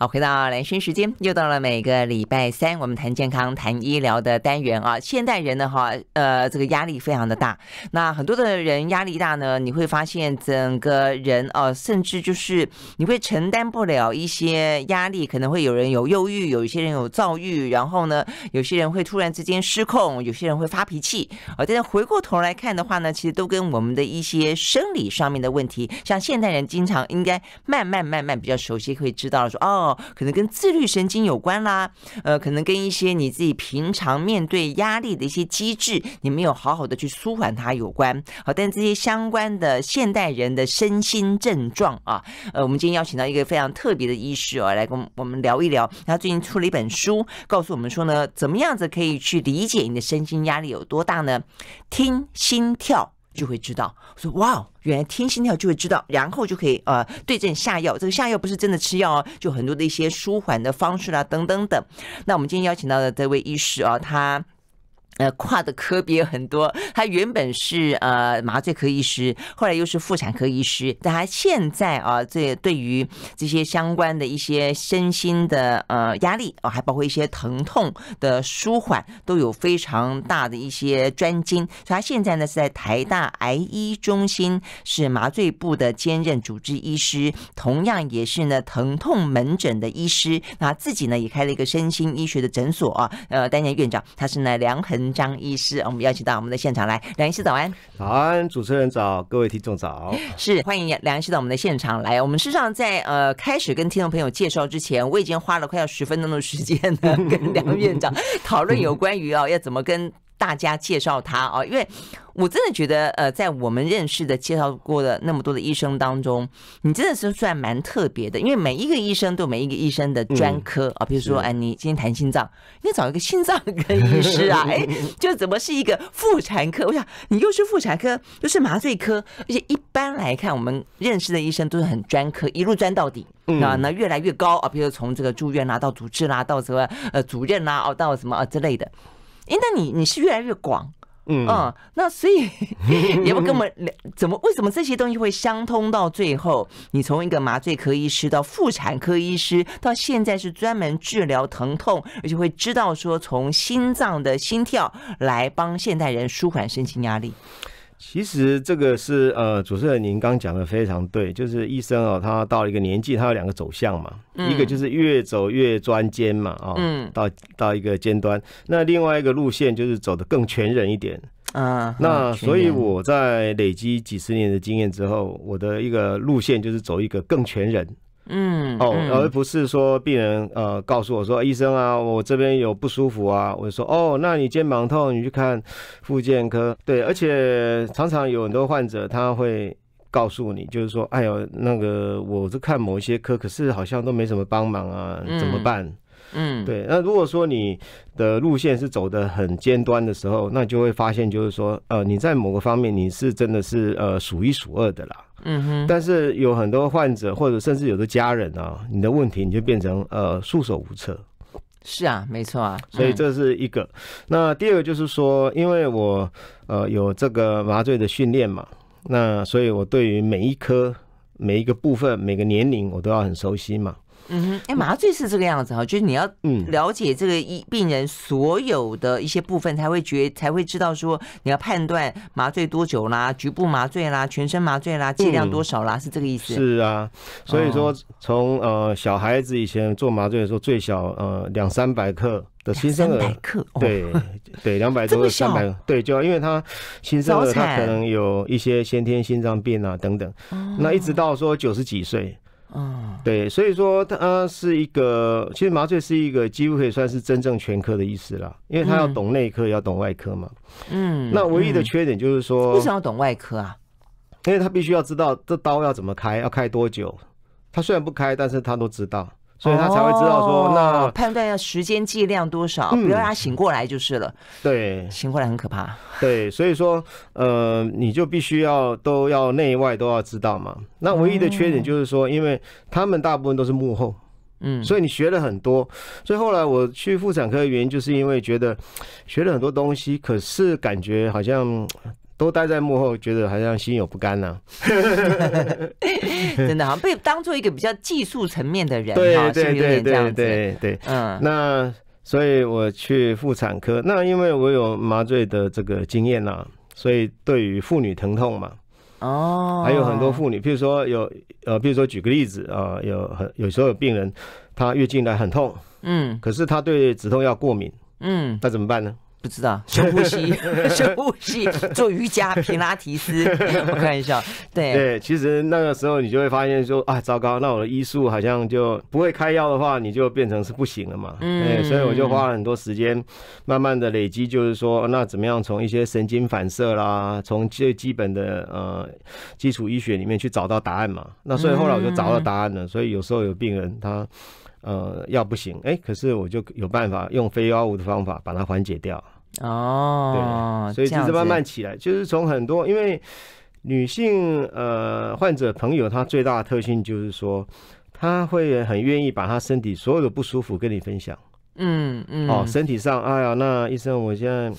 好，回到蓝生时间，又到了每个礼拜三，我们谈健康、谈医疗的单元啊。现代人呢，哈，呃，这个压力非常的大。那很多的人压力大呢，你会发现整个人哦，甚至就是你会承担不了一些压力，可能会有人有忧郁，有一些人有躁郁，然后呢，有些人会突然之间失控，有些人会发脾气啊。但是回过头来看的话呢，其实都跟我们的一些生理上面的问题，像现代人经常应该慢慢慢慢比较熟悉，会知道说哦。可能跟自律神经有关啦，呃，可能跟一些你自己平常面对压力的一些机制，你没有好好的去舒缓它有关。好，但这些相关的现代人的身心症状啊，呃，我们今天邀请到一个非常特别的医师哦，来跟我们聊一聊。他最近出了一本书，告诉我们说呢，怎么样子可以去理解你的身心压力有多大呢？听心跳。就会知道，我说哇，原来听心跳就会知道，然后就可以呃对症下药。这个下药不是真的吃药哦，就很多的一些舒缓的方式啦，等等等。那我们今天邀请到的这位医师啊，他。呃，跨的科别很多。他原本是呃麻醉科医师，后来又是妇产科医师。但他现在啊，这对于这些相关的一些身心的呃压力啊，还包括一些疼痛的舒缓，都有非常大的一些专精。所以他现在呢是在台大癌医中心是麻醉部的兼任主治医师，同样也是呢疼痛门诊的医师。那自己呢也开了一个身心医学的诊所啊，呃担任院长。他是呢梁恒。张医师，我们邀请到我们的现场来。梁医师，早安！早安，主持人早，各位听众早，是欢迎梁医师到我们的现场来。我们事实上在呃开始跟听众朋友介绍之前，我已经花了快要十分钟的时间呢，跟梁院长讨论有关于啊要怎么跟。大家介绍他啊，因为我真的觉得，呃，在我们认识的介绍过的那么多的医生当中，你真的是算蛮特别的。因为每一个医生都有每一个医生的专科啊，比如说哎，你今天谈心脏，你找一个心脏科医师啊，哎，就怎么是一个妇产科？我想你又是妇产科，又是麻醉科，而且一般来看，我们认识的医生都是很专科，一路钻到底啊，那越来越高啊，比如从这个住院啦到主治啦到什么呃主任啦啊到什么啊之类的。哎，那你你是越来越广，嗯，那所以也 不跟我们聊，怎么为什么这些东西会相通到最后？你从一个麻醉科医师到妇产科医师，到现在是专门治疗疼痛，而且会知道说从心脏的心跳来帮现代人舒缓身心压力。其实这个是呃，主持人您刚讲的非常对，就是医生哦，他到了一个年纪，他有两个走向嘛，一个就是越走越专尖嘛，啊，到到一个尖端，那另外一个路线就是走的更全人一点啊。那所以我在累积几十年的经验之后，我的一个路线就是走一个更全人。嗯，哦，而不是说病人呃告诉我说医生啊，我这边有不舒服啊，我就说哦，那你肩膀痛，你去看，复健科。对，而且常常有很多患者他会告诉你，就是说，哎呦，那个我是看某一些科，可是好像都没什么帮忙啊，怎么办？嗯，对。那如果说你的路线是走的很尖端的时候，那就会发现就是说，呃，你在某个方面你是真的是呃数一数二的啦。嗯哼。但是有很多患者或者甚至有的家人啊，你的问题你就变成呃束手无策。是啊，没错啊。所以这是一个。那第二个就是说，因为我呃有这个麻醉的训练嘛，那所以我对于每一科、每一个部分、每个年龄，我都要很熟悉嘛。嗯，哼，哎，麻醉是这个样子哈，就是你要了解这个一病人所有的一些部分，才会觉才会知道说你要判断麻醉多久啦，局部麻醉啦，全身麻醉啦，剂量多少啦，是这个意思。是啊，所以说从呃小孩子以前做麻醉的时候，最小呃两三百克的新生儿，克对对两百多 三百对，就因为他新生儿他可能有一些先天心脏病啊等等，那一直到说九十几岁。啊，对，所以说他是一个，其实麻醉是一个几乎可以算是真正全科的意思啦，因为他要懂内科，要懂外科嘛。嗯，那唯一的缺点就是说，为什么要懂外科啊？因为他必须要知道这刀要怎么开，要开多久。他虽然不开，但是他都知道。所以他才会知道说，那判断要时间剂量多少，不要让他醒过来就是了。对，醒过来很可怕。对，所以说，呃，你就必须要都要内外都要知道嘛。那唯一的缺点就是说，因为他们大部分都是幕后，嗯，所以你学了很多。所以后来我去妇产科的原因，就是因为觉得学了很多东西，可是感觉好像。都待在幕后，觉得好像心有不甘呢。真的好像被当做一个比较技术层面的人对对对点对对，嗯。那所以我去妇产科，那因为我有麻醉的这个经验呐，所以对于妇女疼痛嘛，哦，还有很多妇女，譬如说有呃，譬如说举个例子啊，有很有时候病人她月经来很痛，嗯，可是她对止痛药过敏，嗯，那怎么办呢？不知道，深呼吸，深呼吸，做瑜伽、皮拉提斯，我看一下。对对，其实那个时候你就会发现说啊，糟糕，那我的医术好像就不会开药的话，你就变成是不行了嘛。嗯。所以我就花了很多时间，慢慢的累积，就是说，那怎么样从一些神经反射啦，从最基本的呃基础医学里面去找到答案嘛。那所以后来我就找到答案了。所以有时候有病人他。呃，药不行，哎，可是我就有办法用非药物的方法把它缓解掉哦，对，所以其实慢慢起来，就是从很多，因为女性呃患者朋友，她最大的特性就是说，她会很愿意把她身体所有的不舒服跟你分享，嗯嗯，哦，身体上，哎呀，那医生，我现在。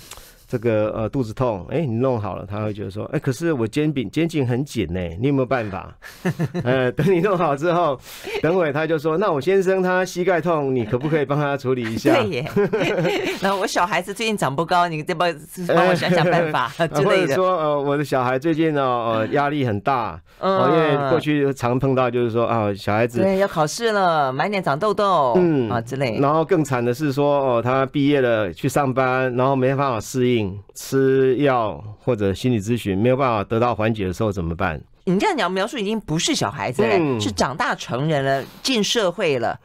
这个呃肚子痛，哎，你弄好了，他会觉得说，哎，可是我肩颈肩颈很紧呢，你有没有办法？呃，等你弄好之后，等会他就说，那我先生他膝盖痛，你可不可以帮他处理一下？对耶。那我小孩子最近长不高，你再帮帮我想想办法之类的。说呃我的小孩最近呢呃压力很大，嗯，因为过去常碰到就是说啊小孩子对要考试了，满脸长痘痘，嗯啊之类。然后更惨的是说哦他毕业了去上班，然后没办法适应。吃药或者心理咨询没有办法得到缓解的时候怎么办？你这样讲描述已经不是小孩子了，是长大成人了，进社会了，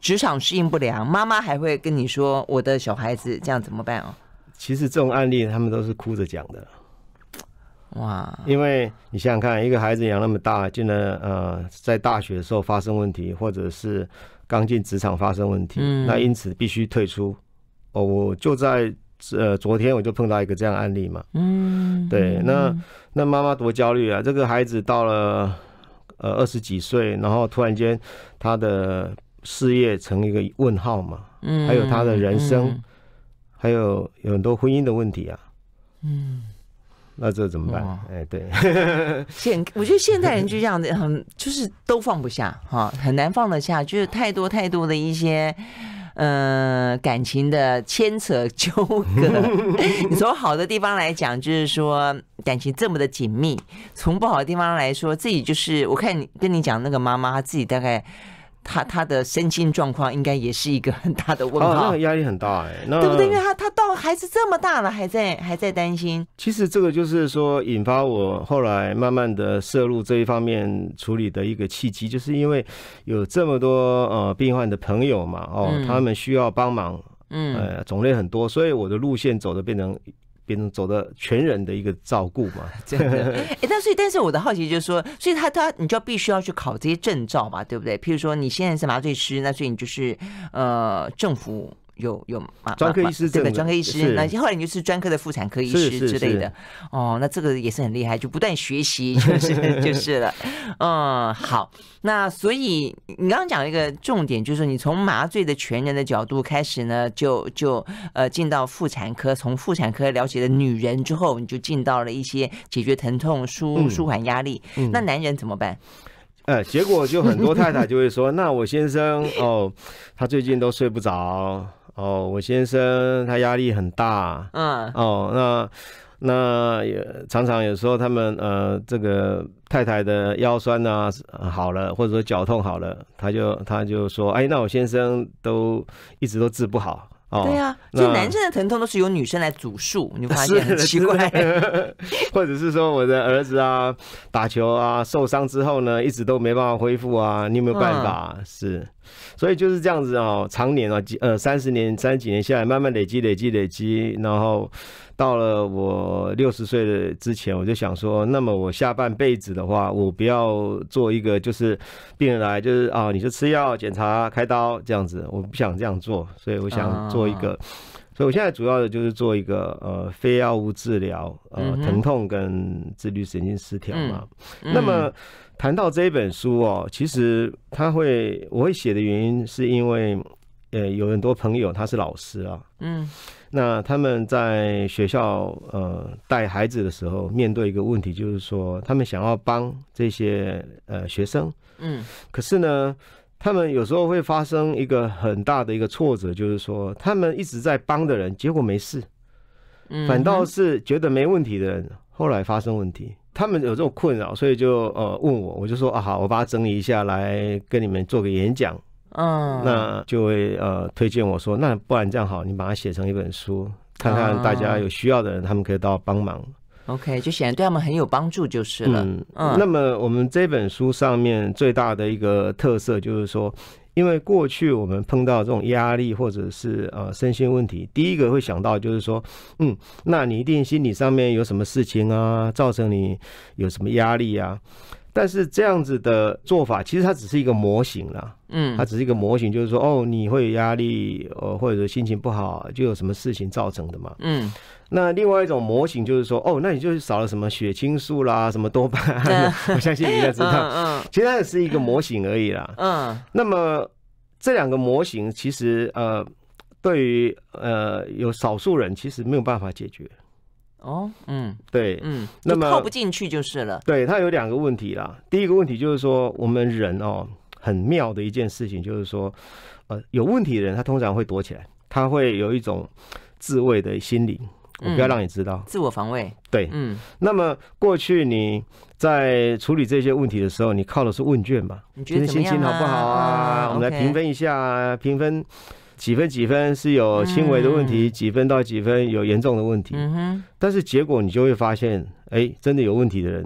职场适应不良，妈妈还会跟你说：“我的小孩子这样怎么办哦？”其实这种案例他们都是哭着讲的。哇！因为你想想看，一个孩子养那么大，竟然呃在大学的时候发生问题，或者是刚进职场发生问题，那因此必须退出。哦，我就在。呃，昨天我就碰到一个这样案例嘛，嗯，对，那那妈妈多焦虑啊，这个孩子到了呃二十几岁，然后突然间他的事业成一个问号嘛，嗯，还有他的人生，还有有很多婚姻的问题啊，嗯，那这怎么办？哎，对，现我觉得现代人就这样子，很就是都放不下哈，很难放得下，就是太多太多的一些。嗯，感情的牵扯纠葛，你从好的地方来讲，就是说感情这么的紧密；从不好的地方来说，自己就是我看你跟你讲那个妈妈，她自己大概。他他的身心状况应该也是一个很大的问号，压力很大哎，对不对？因为他他到孩子这么大了，还在还在担心。其实这个就是说，引发我后来慢慢的摄入这一方面处理的一个契机，就是因为有这么多呃病患的朋友嘛，哦，他们需要帮忙，嗯，种类很多，所以我的路线走的变成。变成走到全人的一个照顾嘛，真的。哎，那所以，但是我的好奇就是说，所以他他，你就必须要去考这些证照嘛，对不对？譬如说，你现在是麻醉师，那所以你就是呃，政府。有有麻醉对的，专科医师，那后来你就是专科的妇产科医师之类的哦，那这个也是很厉害，就不断学习，就是 就是了。嗯，好，那所以你刚刚讲一个重点，就是你从麻醉的全人的角度开始呢，就就呃进到妇产科，从妇产科了解了女人之后，你就进到了一些解决疼痛、舒舒缓压力。那男人怎么办？呃，结果就很多太太就会说：“ 那我先生哦，他最近都睡不着。”哦，我先生他压力很大，嗯，哦，那那也常常有时候他们呃，这个太太的腰酸啊好了，或者说脚痛好了，他就他就说，哎，那我先生都一直都治不好。对啊，就男生的疼痛都是由女生来主诉，你发现很奇怪。或者是说我的儿子啊，打球啊受伤之后呢，一直都没办法恢复啊，你有没有办法？是，所以就是这样子啊，常年啊，呃，三十年、三十几年下来，慢慢累积、累积、累积，然后。到了我六十岁的之前，我就想说，那么我下半辈子的话，我不要做一个就是病人来，就是啊，你就吃药、检查、开刀这样子，我不想这样做，所以我想做一个，所以我现在主要的就是做一个呃非药物治疗呃疼痛跟自律神经失调嘛。那么谈到这一本书哦，其实他会我会写的原因是因为呃有很多朋友他是老师啊，嗯。那他们在学校呃带孩子的时候，面对一个问题，就是说他们想要帮这些呃学生，嗯，可是呢，他们有时候会发生一个很大的一个挫折，就是说他们一直在帮的人，结果没事，反倒是觉得没问题的人，后来发生问题，他们有这种困扰，所以就呃问我，我就说啊好，我把它整理一下，来跟你们做个演讲。嗯，那就会呃推荐我说，那不然这样好，你把它写成一本书，看看大家有需要的人，他们可以到帮忙。OK，就显然对他们很有帮助就是了。嗯，那么我们这本书上面最大的一个特色就是说，因为过去我们碰到这种压力或者是呃身心问题，第一个会想到就是说，嗯，那你一定心理上面有什么事情啊，造成你有什么压力啊。但是这样子的做法，其实它只是一个模型了，嗯，它只是一个模型，就是说，哦，你会有压力，呃，或者说心情不好，就有什么事情造成的嘛，嗯。那另外一种模型就是说，哦，那你就是少了什么血清素啦，什么多巴胺，我相信你应该知道，嗯。其实它也是一个模型而已啦，嗯。那么这两个模型，其实呃，对于呃有少数人，其实没有办法解决。哦，嗯，对，嗯，那么透不进去就是了。对，它有两个问题啦。第一个问题就是说，我们人哦，很妙的一件事情就是说，呃，有问题的人他通常会躲起来，他会有一种自卫的心理，我不要让你知道。自我防卫。对，嗯。那么过去你在处理这些问题的时候，你靠的是问卷嘛？你觉得心情好不好啊？我们来评分一下，评分。几分几分是有轻微的问题，几分到几分有严重的问题。嗯哼。但是结果你就会发现，哎，真的有问题的人，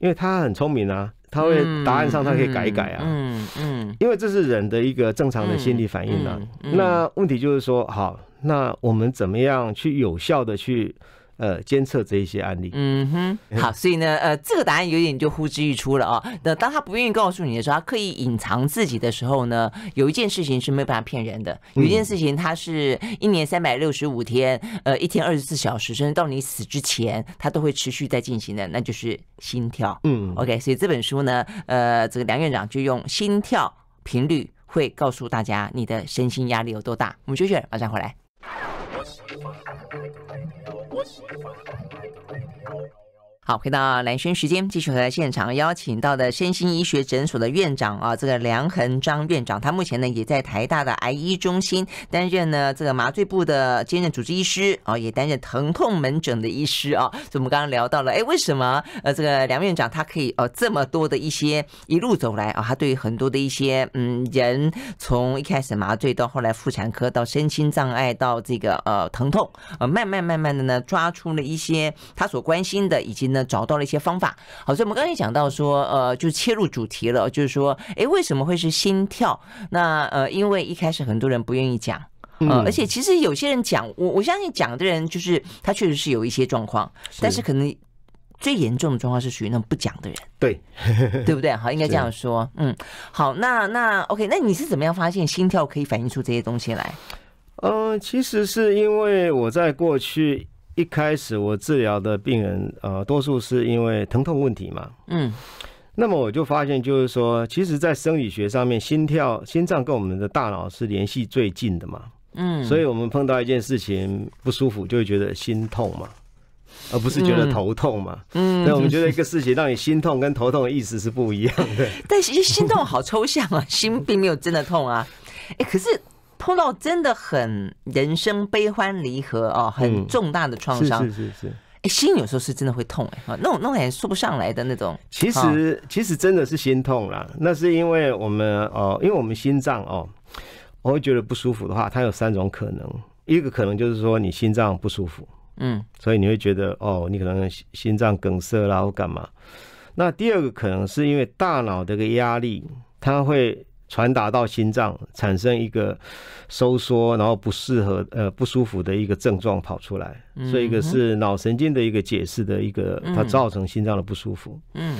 因为他很聪明啊，他会答案上他可以改一改啊。嗯嗯。因为这是人的一个正常的心理反应啊。那问题就是说，好，那我们怎么样去有效的去？呃，监测这一些案例，嗯哼，好，所以呢，呃，这个答案有点就呼之欲出了啊。那当他不愿意告诉你的时候，他刻意隐藏自己的时候呢，有一件事情是没有办法骗人的，有一件事情，它是一年三百六十五天，呃，一天二十四小时，甚至到你死之前，他都会持续在进行的，那就是心跳。嗯，OK，所以这本书呢，呃，这个梁院长就用心跳频率会告诉大家你的身心压力有多大。我们休息，马上回来。我喜欢现在好，回到蓝轩时间，继续和现场邀请到的身心医学诊所的院长啊，这个梁恒章院长，他目前呢也在台大的 I 医中心担任呢这个麻醉部的兼任主治医师啊，也担任疼痛门诊的医师啊。所以，我们刚刚聊到了，哎，为什么呃这个梁院长他可以呃这么多的一些一路走来啊，他对于很多的一些嗯人，从一开始麻醉到后来妇产科到身心障碍到这个呃疼痛，呃慢慢慢慢的呢抓出了一些他所关心的以及。那找到了一些方法，好，所以我们刚才讲到说，呃，就切入主题了，就是说，哎，为什么会是心跳？那呃，因为一开始很多人不愿意讲，嗯，而且其实有些人讲，我我相信讲的人，就是他确实是有一些状况，但是可能最严重的状况是属于那种不讲的人，对，对不对？好，应该这样说，嗯，好，那那 OK，那你是怎么样发现心跳可以反映出这些东西来？嗯，其实是因为我在过去。一开始我治疗的病人，呃，多数是因为疼痛问题嘛。嗯。那么我就发现，就是说，其实，在生理学上面，心跳、心脏跟我们的大脑是联系最近的嘛。嗯。所以我们碰到一件事情不舒服，就会觉得心痛嘛，而不是觉得头痛嘛。嗯。那我们觉得一个事情让你心痛跟头痛的意思是不一样的。但是心痛好抽象啊，心并没有真的痛啊。哎，可是。碰到真的很人生悲欢离合哦，很重大的创伤，是是是，心有时候是真的会痛哎，啊，那种那种感觉说不上来的那种。其实其实真的是心痛啦，那是因为我们哦，因为我们心脏哦，我会觉得不舒服的话，它有三种可能，一个可能就是说你心脏不舒服，嗯，所以你会觉得哦，你可能心心脏梗塞啦或干嘛。那第二个可能是因为大脑的个压力，它会。传达到心脏，产生一个收缩，然后不适合呃不舒服的一个症状跑出来，所以一个是脑神经的一个解释的一个，它造成心脏的不舒服。嗯，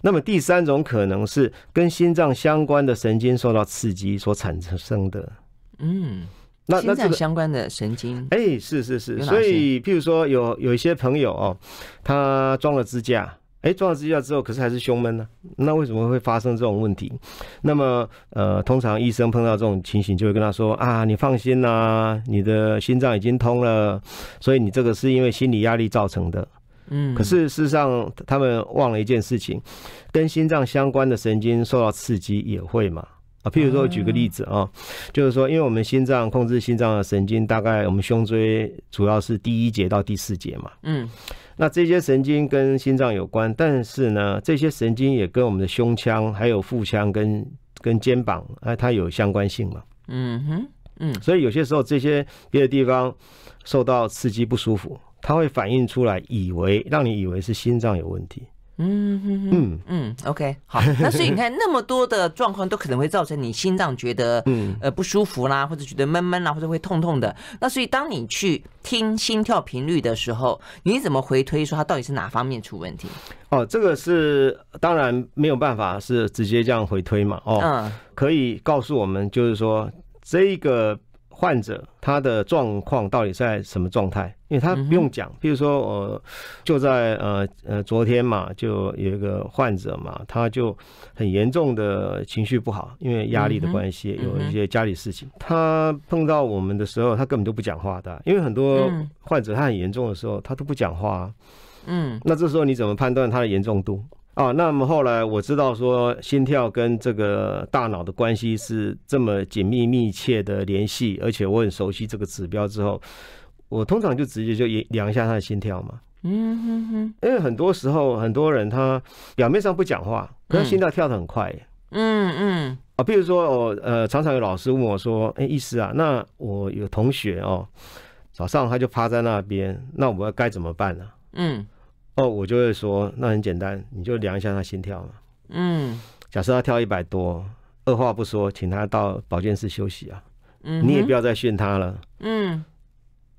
那么第三种可能是跟心脏相关的神经受到刺激所产生的。嗯，那那这个相关的神经，哎，是是是，所以譬如说有有一些朋友哦，他装了支架。哎，装了支架之后，可是还是胸闷呢？那为什么会发生这种问题？那么，呃，通常医生碰到这种情形，就会跟他说：“啊，你放心啦，你的心脏已经通了，所以你这个是因为心理压力造成的。”嗯，可是事实上，他们忘了一件事情，跟心脏相关的神经受到刺激也会嘛。啊，譬如说，我举个例子啊，就是说，因为我们心脏控制心脏的神经，大概我们胸椎主要是第一节到第四节嘛。嗯。那这些神经跟心脏有关，但是呢，这些神经也跟我们的胸腔、还有腹腔跟跟肩膀哎，它有相关性嘛。嗯哼。嗯，所以有些时候这些别的地方受到刺激不舒服，它会反映出来，以为让你以为是心脏有问题。嗯嗯嗯 o k 好。那所以你看，那么多的状况都可能会造成你心脏觉得呃不舒服啦，或者觉得闷闷啦，或者会痛痛的。那所以当你去听心跳频率的时候，你怎么回推说它到底是哪方面出问题？哦，这个是当然没有办法是直接这样回推嘛。哦，嗯、可以告诉我们就是说这一个。患者他的状况到底在什么状态？因为他不用讲，比如说我就在呃呃昨天嘛，就有一个患者嘛，他就很严重的情绪不好，因为压力的关系，有一些家里事情。他碰到我们的时候，他根本就不讲话的，因为很多患者他很严重的时候，他都不讲话。嗯，那这时候你怎么判断他的严重度？啊，那么后来我知道说心跳跟这个大脑的关系是这么紧密密切的联系，而且我很熟悉这个指标之后，我通常就直接就量一下他的心跳嘛。嗯哼哼，因为很多时候很多人他表面上不讲话，可是心跳跳的很快。嗯嗯，啊，比如说我呃，常常有老师问我说：“哎，意思啊，那我有同学哦，早上他就趴在那边，那我们该怎么办呢？”嗯。哦，我就会说，那很简单，你就量一下他心跳嘛。嗯，假设他跳一百多，二话不说，请他到保健室休息啊。嗯，你也不要再训他了。嗯，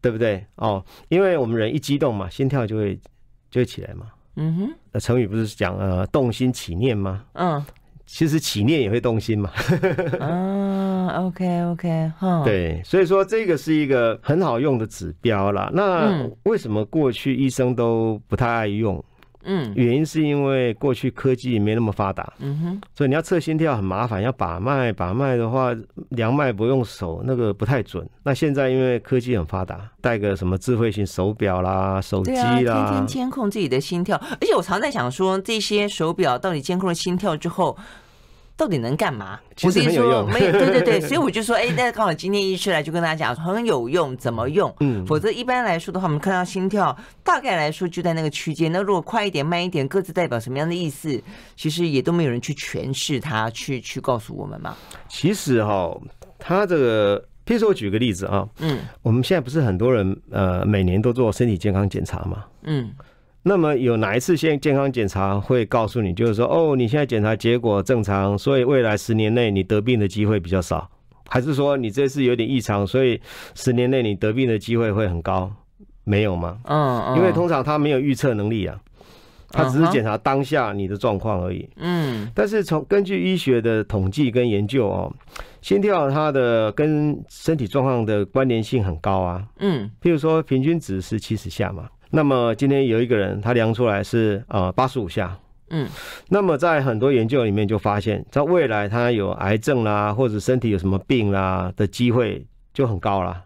对不对？哦，因为我们人一激动嘛，心跳就会就会起来嘛。嗯哼，那成语不是讲呃动心起念吗？嗯。其实起念也会动心嘛。啊，OK OK，哈。对，所以说这个是一个很好用的指标啦。那为什么过去医生都不太爱用？嗯，原因是因为过去科技没那么发达。嗯哼。所以你要测心跳很麻烦，要把脉。把脉的话，量脉不用手，那个不太准。那现在因为科技很发达，戴个什么智慧型手表啦，手机啦，天天监控自己的心跳。而且我常在想说，这些手表到底监控了心跳之后？到底能干嘛？不是说没对对对，所以我就说，哎，大家刚好今天一出来就跟大家讲，很有用，怎么用？嗯，否则一般来说的话，我们看到心跳，大概来说就在那个区间。那如果快一点、慢一点，各自代表什么样的意思？其实也都没有人去诠释它，去去告诉我们嘛。其实哈，它这个，比如说我举个例子啊，嗯，我们现在不是很多人呃，每年都做身体健康检查嘛，嗯。那么有哪一次健健康检查会告诉你，就是说哦，你现在检查结果正常，所以未来十年内你得病的机会比较少，还是说你这次有点异常，所以十年内你得病的机会会很高？没有吗？嗯嗯，因为通常他没有预测能力啊，他只是检查当下你的状况而已。嗯，但是从根据医学的统计跟研究哦，心跳它的跟身体状况的关联性很高啊。嗯，譬如说平均值是七十下嘛。那么今天有一个人，他量出来是呃八十五下，嗯，那么在很多研究里面就发现，在未来他有癌症啦，或者身体有什么病啦的机会就很高了。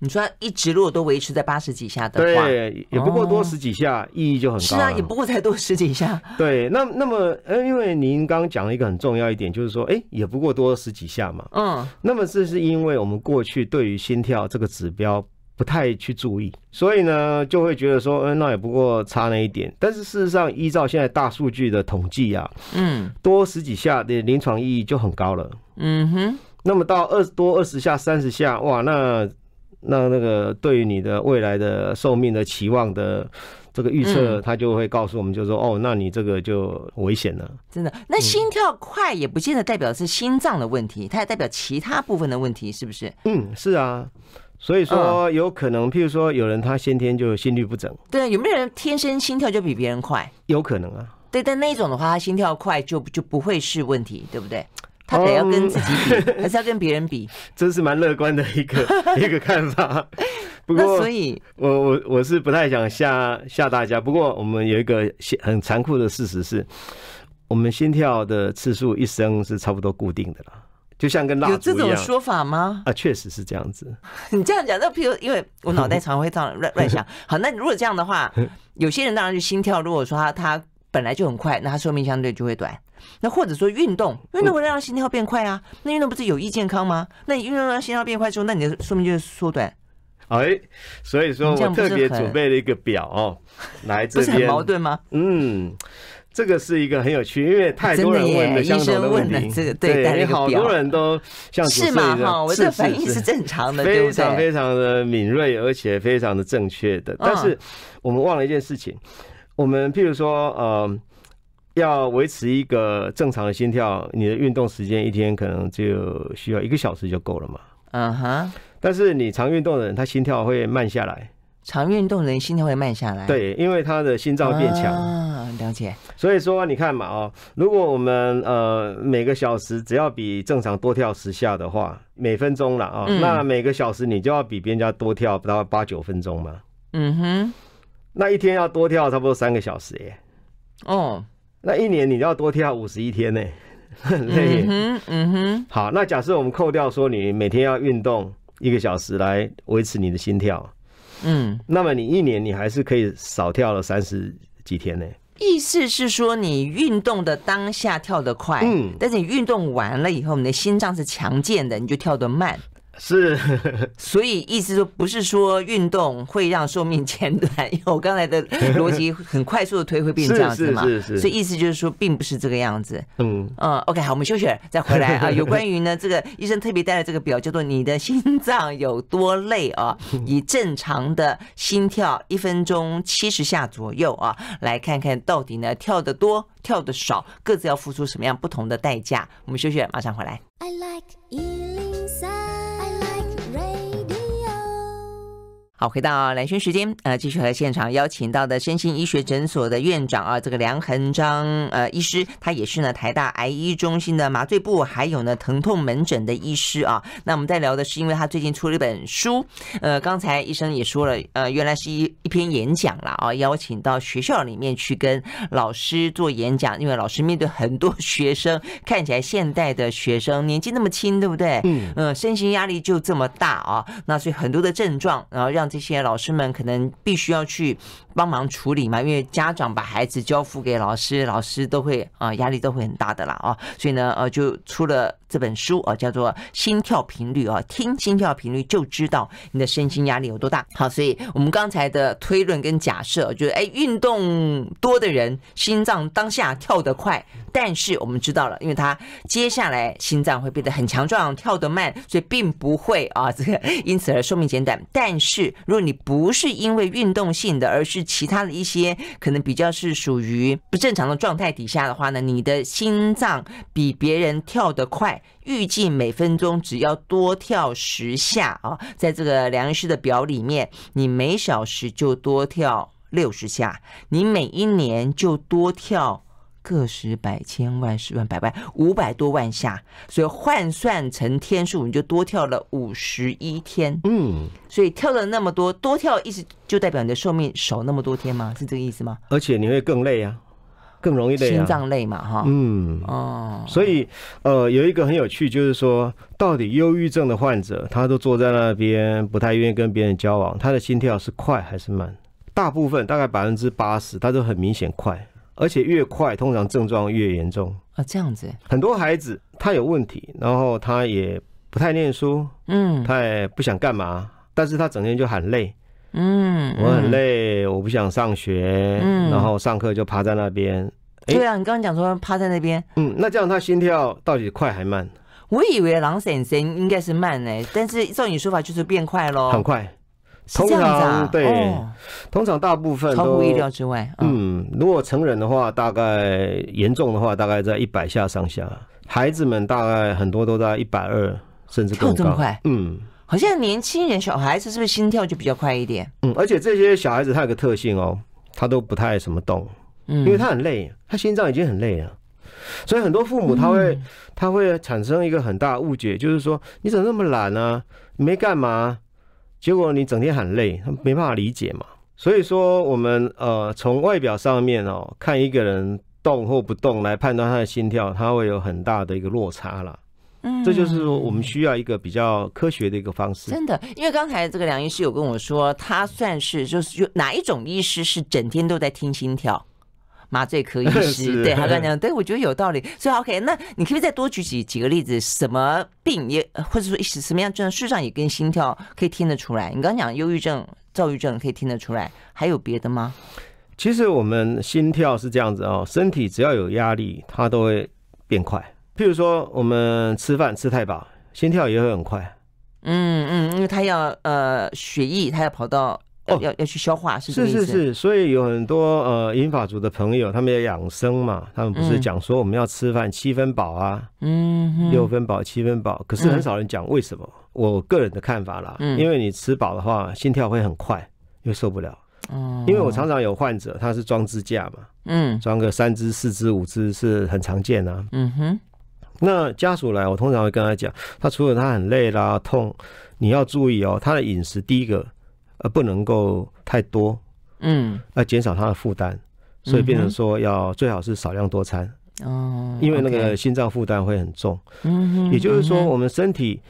你说一直如果都维持在八十几下的，对，也不过多十几下，意义就很高。是啊，也不过再多十几下。对，那那么呃，因为您刚刚讲了一个很重要一点，就是说，哎，也不过多十几下嘛。嗯，那么这是因为我们过去对于心跳这个指标。不太去注意，所以呢，就会觉得说，嗯，那也不过差那一点。但是事实上，依照现在大数据的统计啊，嗯，多十几下的临床意义就很高了。嗯哼。那么到二十多、二十下、三十下，哇，那那那个对于你的未来的寿命的期望的这个预测，他就会告诉我们，就说，哦，那你这个就危险了。真的，那心跳快也不见得代表是心脏的问题，它也代表其他部分的问题，是不是？嗯，是啊。所以说，有可能，譬如说，有人他先天就心律不整。对，有没有人天生心跳就比别人快？有可能啊。对，但那种的话，他心跳快就就不会是问题，对不对？他得要跟自己比，还是要跟别人比。真 是蛮乐观的一个 一个看法。那所以，我我我是不太想吓吓大家。不过，我们有一个很残酷的事实是，我们心跳的次数一生是差不多固定的了。就像跟蜡烛有这种说法吗？啊，确实是这样子。你这样讲，那譬如因为我脑袋常常会这样乱乱想，好，那如果这样的话，有些人当然就心跳。如果说他他本来就很快，那他寿命相对就会短。那或者说运动，运动会让心跳变快啊？那运动不是有益健康吗？那你运动让心跳变快之后，那你的寿命就会缩短。哎，所以说，我特别准备了一个表哦，来这边，不是很矛盾吗？嗯。这个是一个很有趣，因为太多人都像的问了这个，对，好多人都像是嘛哈，我的反应是正常的，非常非常的敏锐，而且非常的正确的。但是我们忘了一件事情，我们譬如说，呃，要维持一个正常的心跳，你的运动时间一天可能就需要一个小时就够了嘛？嗯哼。但是你常运动的人，他心跳会慢下来。常运动人心跳会慢下来，对，因为他的心脏变强。了解，所以说你看嘛，哦，如果我们呃每个小时只要比正常多跳十下的话，每分钟了啊，那每个小时你就要比别人家多跳不到八九分钟嘛。嗯哼，那一天要多跳差不多三个小时耶。哦，那一年你要多跳五十一天呢。累，嗯哼，好，那假设我们扣掉说你每天要运动一个小时来维持你的心跳，嗯，那么你一年你还是可以少跳了三十几天呢。意思是说，你运动的当下跳得快，嗯，但是你运动完了以后，你的心脏是强健的，你就跳得慢。是，所以意思说不是说运动会让寿命减短，因为我刚才的逻辑很快速的推会变成这样子嘛，所以意思就是说并不是这个样子。嗯嗯，OK，好，我们休息，再回来啊。有关于呢这个医生特别戴了这个表，叫做你的心脏有多累啊？以正常的心跳一分钟七十下左右啊，来看看到底呢跳得多跳的少，各自要付出什么样不同的代价？我们休息，马上回来。I like 好，回到蓝轩时间，呃，继续和现场邀请到的身心医学诊所的院长啊，这个梁恒章呃医师，他也是呢台大癌医中心的麻醉部，还有呢疼痛门诊的医师啊。那我们在聊的是，因为他最近出了一本书，呃，刚才医生也说了，呃，原来是一一篇演讲了啊，邀请到学校里面去跟老师做演讲，因为老师面对很多学生，看起来现代的学生年纪那么轻，对不对？嗯呃，身心压力就这么大啊，那所以很多的症状，然后让这些老师们可能必须要去。帮忙处理嘛，因为家长把孩子交付给老师，老师都会啊压力都会很大的啦啊，所以呢呃就出了这本书啊叫做心跳频率啊，听心跳频率就知道你的身心压力有多大。好，所以我们刚才的推论跟假设，就是哎运动多的人心脏当下跳得快，但是我们知道了，因为他接下来心脏会变得很强壮，跳得慢，所以并不会啊这个因此而寿命减短。但是如果你不是因为运动性的，而是其他的一些可能比较是属于不正常的状态底下的话呢，你的心脏比别人跳得快，预计每分钟只要多跳十下啊，在这个量师的表里面，你每小时就多跳六十下，你每一年就多跳。个十百千万十万百万五百多万下，所以换算成天数，你就多跳了五十一天。嗯，所以跳了那么多，多跳意思就代表你的寿命少那么多天吗？是这个意思吗？而且你会更累啊，更容易累，心脏累嘛，哈，嗯，哦，所以呃，有一个很有趣，就是说，到底忧郁症的患者，他都坐在那边，不太愿意跟别人交往，他的心跳是快还是慢？大部分大概百分之八十，他都很明显快。而且越快，通常症状越严重啊！这样子，很多孩子他有问题，然后他也不太念书，嗯，他也不想干嘛，但是他整天就喊累，嗯，我很累，我不想上学，嗯，然后上课就趴在那边。对啊，你刚刚讲说趴在那边，嗯，那这样他心跳到底快还慢？我以为狼先生应该是慢呢，但是照你说法就是变快喽，很快。通常对，通常大部分都意料之外。嗯，如果成人的话，大概严重的话，大概在一百下上下。孩子们大概很多都在一百二，甚至更。这么快？嗯，好像年轻人、小孩子是不是心跳就比较快一点？嗯，而且这些小孩子他有个特性哦，他都不太什么动，嗯，因为他很累，他心脏已经很累了。所以很多父母他会他会产生一个很大误解，就是说你怎么那么懒呢？没干嘛？结果你整天很累，他没办法理解嘛。所以说，我们呃从外表上面哦看一个人动或不动来判断他的心跳，他会有很大的一个落差了。嗯，这就是说我们需要一个比较科学的一个方式。真的，因为刚才这个梁医师有跟我说，他算是就是有哪一种医师是整天都在听心跳。麻醉科医师，对他刚讲，对我觉得有道理。所以 OK，那你可以再多举几几个例子？什么病也，或者说什么样症状，事实上也跟心跳可以听得出来。你刚刚讲忧郁症、躁郁症可以听得出来，还有别的吗？其实我们心跳是这样子哦，身体只要有压力，它都会变快。譬如说我们吃饭吃太饱，心跳也会很快。嗯嗯，因为它要呃血液，它要跑到。哦，要要去消化是是是，所以有很多呃英法族的朋友，他们要养生嘛，他们不是讲说我们要吃饭七分饱啊，嗯六分饱七分饱，可是很少人讲为什么。我个人的看法啦，嗯、因为你吃饱的话，心跳会很快，又受不了。哦，因为我常常有患者，他是装支架嘛，嗯，装个三支、四支、五支是很常见啊，嗯哼。那家属来，我通常会跟他讲，他除了他很累啦、痛，你要注意哦，他的饮食第一个。而不能够太多，嗯，来减少它的负担，所以变成说要最好是少量多餐哦，因为那个心脏负担会很重，嗯，也就是说我们身体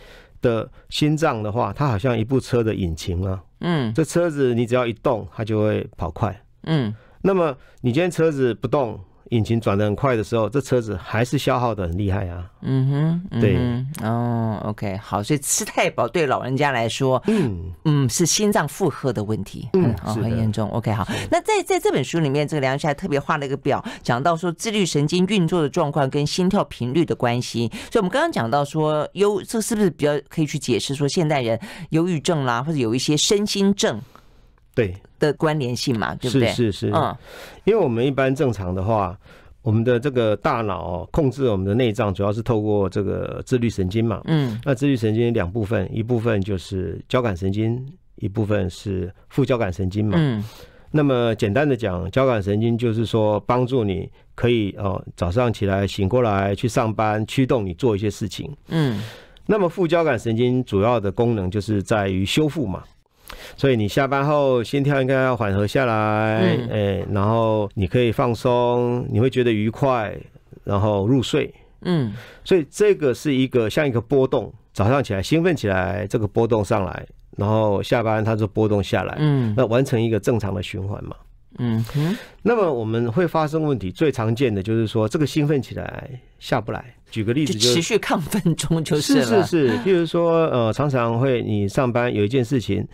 的心脏的话，它好像一部车的引擎啊，嗯，这车子你只要一动，它就会跑快，嗯，那么你今天车子不动。引擎转的很快的时候，这车子还是消耗的很厉害啊。嗯哼，对。哦，OK，好。所以吃太饱对老人家来说，嗯嗯，是心脏负荷的问题，嗯，很很严重。OK，好。那在在这本书里面，这个梁医生还特别画了一个表，讲到说自律神经运作的状况跟心跳频率的关系。所以我们刚刚讲到说忧，这是不是比较可以去解释说现代人忧郁症啦，或者有一些身心症？对。的关联性嘛，对不对？是是是，嗯，因为我们一般正常的话，我们的这个大脑控制我们的内脏，主要是透过这个自律神经嘛，嗯，那自律神经两部分，一部分就是交感神经，一部分是副交感神经嘛，嗯，那么简单的讲，交感神经就是说帮助你可以哦，早上起来醒过来去上班，驱动你做一些事情，嗯，那么副交感神经主要的功能就是在于修复嘛。所以你下班后心跳应该要缓和下来，哎，然后你可以放松，你会觉得愉快，然后入睡。嗯，所以这个是一个像一个波动，早上起来兴奋起来，这个波动上来，然后下班它就波动下来。嗯，那完成一个正常的循环嘛。嗯哼。那么我们会发生问题，最常见的就是说这个兴奋起来下不来。举个例子，就持续亢奋中就是。是是是，譬如说呃，常常会你上班有一件事情。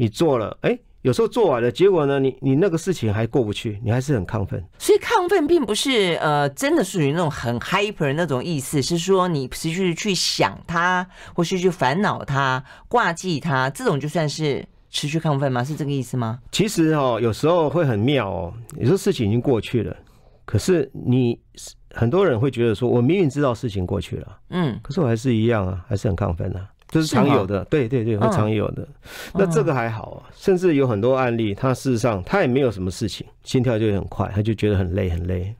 你做了，哎，有时候做完了，结果呢？你你那个事情还过不去，你还是很亢奋。所以亢奋并不是呃，真的属于那种很 hyper 那种意思，是说你持续去想它，或是去烦恼它、挂记它，这种就算是持续亢奋吗？是这个意思吗？其实哦，有时候会很妙哦。有时候事情已经过去了，可是你很多人会觉得说，我明明知道事情过去了，嗯，可是我还是一样啊，还是很亢奋啊。这是常有的，对对对，会常有的。那这个还好啊，甚至有很多案例，他事实上他也没有什么事情，心跳就很快，他就觉得很累很累。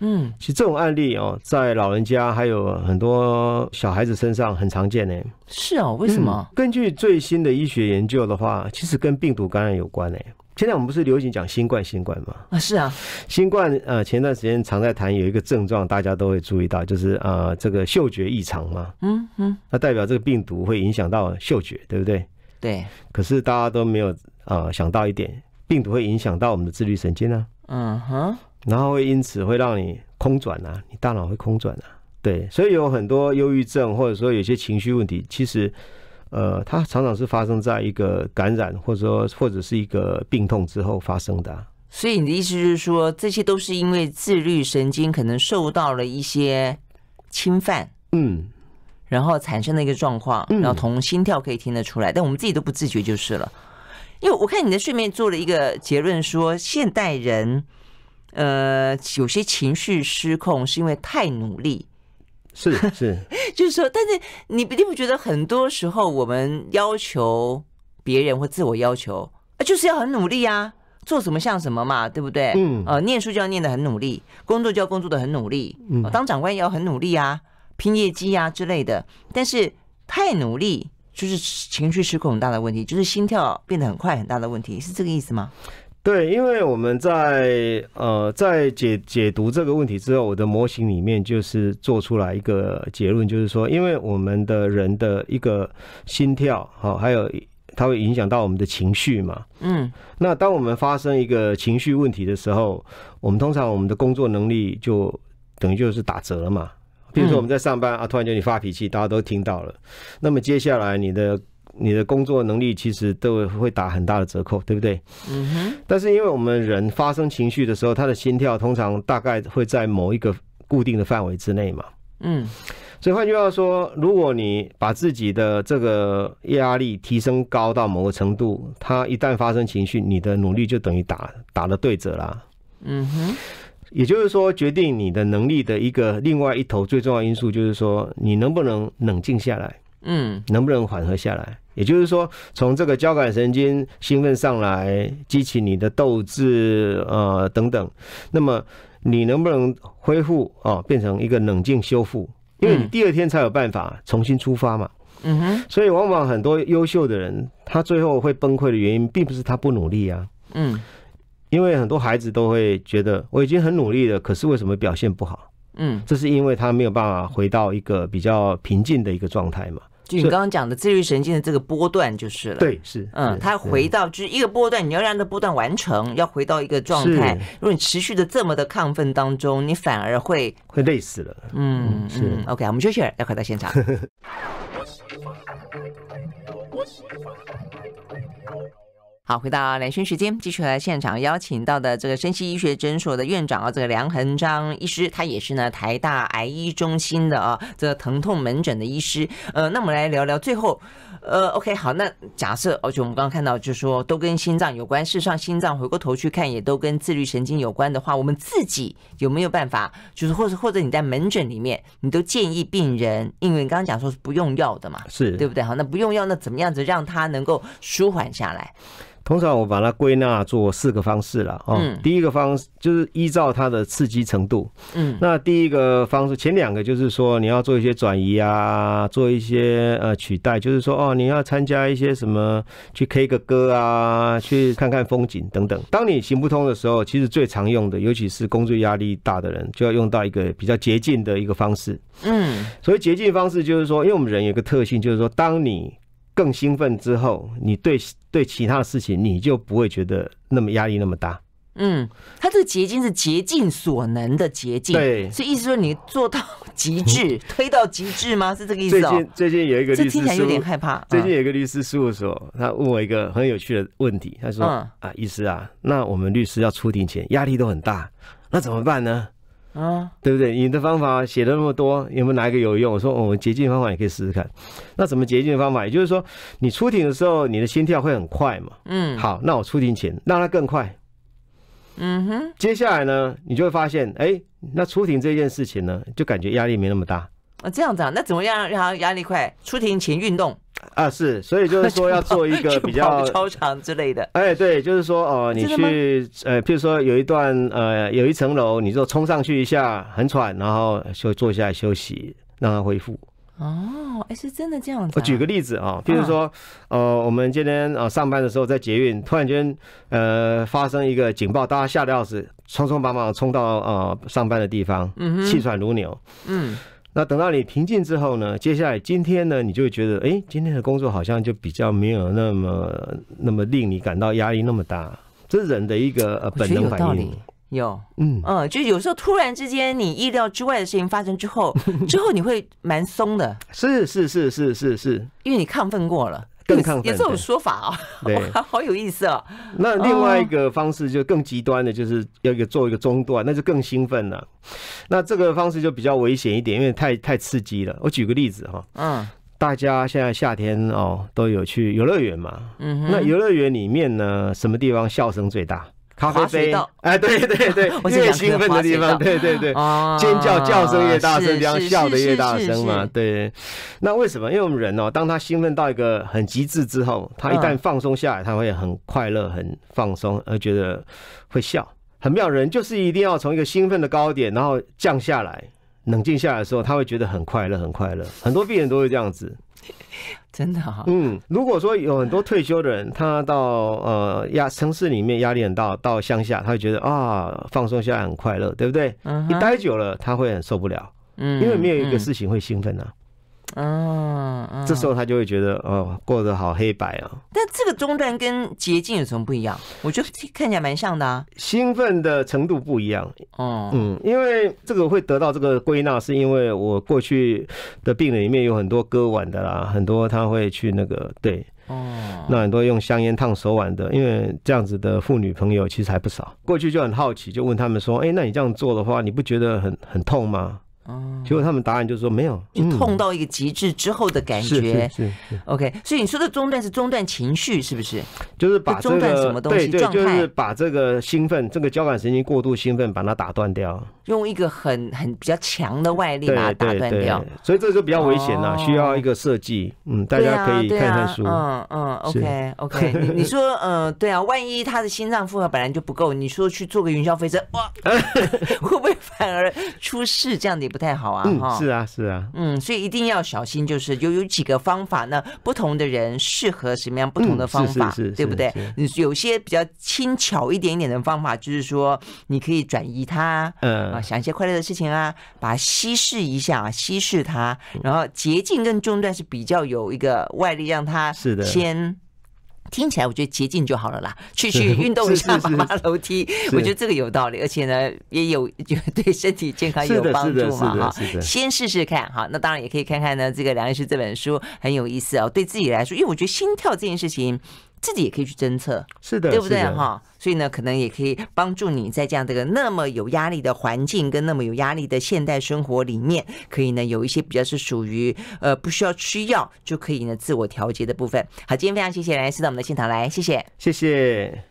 嗯，其实这种案例哦，在老人家还有很多小孩子身上很常见呢。是哦，为什么？根据最新的医学研究的话，其实跟病毒感染有关呢。现在我们不是流行讲新冠、新冠吗？啊，是啊，新冠呃，前段时间常在谈有一个症状，大家都会注意到，就是呃，这个嗅觉异常嘛。嗯嗯。那代表这个病毒会影响到嗅觉，对不对？对。可是大家都没有啊想到一点，病毒会影响到我们的自律神经啊。嗯哼。然后会因此会让你空转啊，你大脑会空转啊。对，所以有很多忧郁症，或者说有些情绪问题，其实。呃，它常常是发生在一个感染，或者说或者是一个病痛之后发生的。所以你的意思是说，这些都是因为自律神经可能受到了一些侵犯，嗯，然后产生的一个状况，然后从心跳可以听得出来，但我们自己都不自觉就是了。因为我看你的睡眠做了一个结论，说现代人呃有些情绪失控是因为太努力。是 是，就是说，但是你你不觉得很多时候我们要求别人或自我要求啊，就是要很努力啊，做什么像什么嘛，对不对？嗯，呃，念书就要念的很努力，工作就要工作的很努力，嗯，当长官也要很努力啊，拼业绩啊之类的。但是太努力就是情绪失控很大的问题，就是心跳变得很快，很大的问题，是这个意思吗？对，因为我们在呃，在解解读这个问题之后，我的模型里面就是做出来一个结论，就是说，因为我们的人的一个心跳，好，还有它会影响到我们的情绪嘛。嗯，那当我们发生一个情绪问题的时候，我们通常我们的工作能力就等于就是打折了嘛。比如说我们在上班啊，突然间你发脾气，大家都听到了，那么接下来你的。你的工作能力其实都会打很大的折扣，对不对？嗯哼。但是因为我们人发生情绪的时候，他的心跳通常大概会在某一个固定的范围之内嘛。嗯。所以换句话说，如果你把自己的这个压力提升高到某个程度，他一旦发生情绪，你的努力就等于打打了对折啦。嗯哼。也就是说，决定你的能力的一个另外一头最重要因素，就是说你能不能冷静下来。嗯，能不能缓和下来？也就是说，从这个交感神经兴奋上来，激起你的斗志，呃，等等。那么你能不能恢复啊，变成一个冷静修复？因为你第二天才有办法重新出发嘛。嗯哼。所以往往很多优秀的人，他最后会崩溃的原因，并不是他不努力啊。嗯。因为很多孩子都会觉得，我已经很努力了，可是为什么表现不好？嗯，这是因为他没有办法回到一个比较平静的一个状态嘛。就你刚刚讲的自律神经的这个波段就是了。对，是。嗯，他回到就是一个波段，你要让这波段完成，要回到一个状态。如果你持续的这么的亢奋当中，你反而会会累死了。嗯，是。OK，我们休息了，要会到现场。好，回到两圈时间，继续来现场邀请到的这个生西医学诊所的院长啊，这个梁恒章医师，他也是呢台大癌医中心的啊，这个疼痛门诊的医师。呃，那我们来聊聊最后，呃，OK，好，那假设，而且我们刚刚看到，就是说都跟心脏有关事实上心脏回过头去看，也都跟自律神经有关的话，我们自己有没有办法？就是或者或者你在门诊里面，你都建议病人，因为你刚刚讲说是不用药的嘛，是对不对？好，那不用药，那怎么样子让他能够舒缓下来？通常我把它归纳做四个方式了哦，第一个方式就是依照它的刺激程度，嗯，那第一个方式前两个就是说你要做一些转移啊，做一些呃取代，就是说哦你要参加一些什么去 K 个歌啊，去看看风景等等。当你行不通的时候，其实最常用的，尤其是工作压力大的人，就要用到一个比较捷径的一个方式，嗯，所以捷径方式就是说，因为我们人有个特性，就是说当你更兴奋之后，你对。对其他的事情，你就不会觉得那么压力那么大。嗯，他这个捷径是竭尽所能的捷径，对，所以意思说你做到极致，推到极致吗？是这个意思。最近最近有一个，这听起来有点害怕。最近有一个律师事务所，他问我一个很有趣的问题，他说：“啊，医师啊，那我们律师要出庭前压力都很大，那怎么办呢？”啊，对不对？你的方法写了那么多，有没有哪一个有用？我说，我们捷径方法也可以试试看。那什么捷径方法？也就是说，你出庭的时候，你的心跳会很快嘛？嗯，好，那我出庭前让它更快。嗯哼，接下来呢，你就会发现，哎，那出庭这件事情呢，就感觉压力没那么大。啊，这样子啊？那怎么样让他压力快？出庭前运动啊，是，所以就是说要做一个 比较操场之类的。哎，对，就是说，呃，你去，呃，譬如说有一段，呃，有一层楼，你就冲上去一下，很喘，然后休坐下休息，让他恢复。哦，哎，是真的这样子。我举个例子啊，譬如说，呃，我们今天啊上班的时候在捷运，突然间呃发生一个警报，大家吓的要死，匆匆忙忙冲到呃上班的地方，嗯气喘如牛，嗯。那等到你平静之后呢？接下来今天呢，你就会觉得，哎，今天的工作好像就比较没有那么那么令你感到压力那么大。这是人的一个呃本能反应。有嗯嗯，就有时候突然之间你意料之外的事情发生之后，之后你会蛮松的。是是是是是是，因为你亢奋过了。更亢奋，有这种说法啊，好有意思哦。那另外一个方式就更极端的，就是要一个做一个中断，那就更兴奋了。那这个方式就比较危险一点，因为太太刺激了。我举个例子哈，嗯，大家现在夏天哦都有去游乐园嘛，嗯，那游乐园里面呢，什么地方笑声最大？咖啡杯，哎，对对对，越兴奋的地方，对对对，尖叫叫声越大声，这样笑的越大声嘛，对。那为什么？因为我们人哦，当他兴奋到一个很极致之后，他一旦放松下来，他会很快乐、很放松，而觉得会笑，很妙。人就是一定要从一个兴奋的高点，然后降下来。冷静下来的时候，他会觉得很快乐，很快乐。很多病人都会这样子，真的哈。嗯，如果说有很多退休的人，他到呃压城市里面压力很大，到乡下他会觉得啊放松下来很快乐，对不对？嗯，一待久了他会很受不了，嗯，因为没有一个事情会兴奋呢。嗯，这时候他就会觉得哦，过得好黑白啊。但这个中断跟捷径有什么不一样？我觉得看起来蛮像的啊。兴奋的程度不一样哦，嗯，因为这个会得到这个归纳，是因为我过去的病人里面有很多割腕的啦，很多他会去那个对哦，那很多用香烟烫手腕的，因为这样子的妇女朋友其实还不少。过去就很好奇，就问他们说，哎，那你这样做的话，你不觉得很很痛吗？哦，结果他们答案就是说没有，痛到一个极致之后的感觉。是是是。OK，所以你说的中断是中断情绪，是不是？就是把、中断什么东西状态？就是把这个兴奋，这个交感神经过度兴奋，把它打断掉。用一个很很比较强的外力把它打断掉。所以这就比较危险了，需要一个设计。嗯，大家可以看看书。嗯嗯，OK OK。你你说，嗯，对啊，万一他的心脏负荷本来就不够，你说去做个云霄飞车，哇，会不会反而出事？这样也不。不太好啊，哈，是啊是啊，嗯，所以一定要小心，就是有有几个方法呢，不同的人适合什么样不同的方法，对不对？有些比较轻巧一点点的方法，就是说你可以转移它，嗯，啊，想一些快乐的事情啊，把它稀释一下，稀释它，然后捷径跟中断是比较有一个外力让它是的先。听起来我觉得捷径就好了啦，去去运动一下，爬爬楼梯，我觉得这个有道理，而且呢也有就对身体健康也有帮助嘛哈。先试试看哈，那当然也可以看看呢。这个梁医师这本书很有意思哦，对自己来说，因为我觉得心跳这件事情。自己也可以去侦测，是的，对不对哈？所以呢，可能也可以帮助你在这样这个那么有压力的环境跟那么有压力的现代生活里面，可以呢有一些比较是属于呃不需要吃药就可以呢自我调节的部分。好，今天非常谢谢来到我们的现场来，谢谢，谢谢。